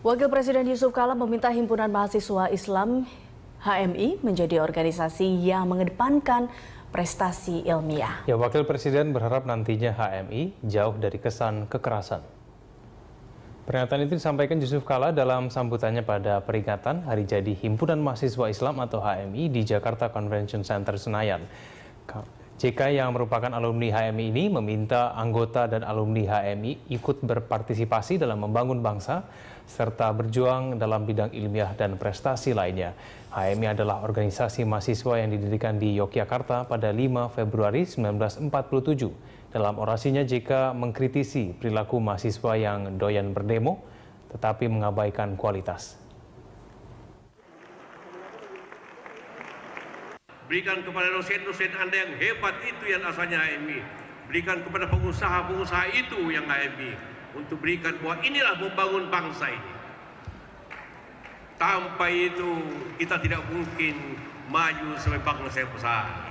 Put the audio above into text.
Wakil Presiden Yusuf Kala meminta himpunan mahasiswa Islam HMI menjadi organisasi yang mengedepankan prestasi ilmiah. Ya, Wakil Presiden berharap nantinya HMI jauh dari kesan kekerasan. Pernyataan itu disampaikan Yusuf Kala dalam sambutannya pada peringatan Hari Jadi Himpunan Mahasiswa Islam atau HMI di Jakarta Convention Center Senayan. JK yang merupakan alumni HMI ini meminta anggota dan alumni HMI ikut berpartisipasi dalam membangun bangsa serta berjuang dalam bidang ilmiah dan prestasi lainnya. HMI adalah organisasi mahasiswa yang didirikan di Yogyakarta pada 5 Februari 1947. Dalam orasinya JK mengkritisi perilaku mahasiswa yang doyan berdemo tetapi mengabaikan kualitas. Berikan kepada dosen-dosen Anda yang hebat itu yang asalnya HMI. Berikan kepada pengusaha-pengusaha itu yang HMI. Untuk berikan bahwa inilah membangun bangsa ini. Tanpa itu kita tidak mungkin maju sebagai bangsa yang besar.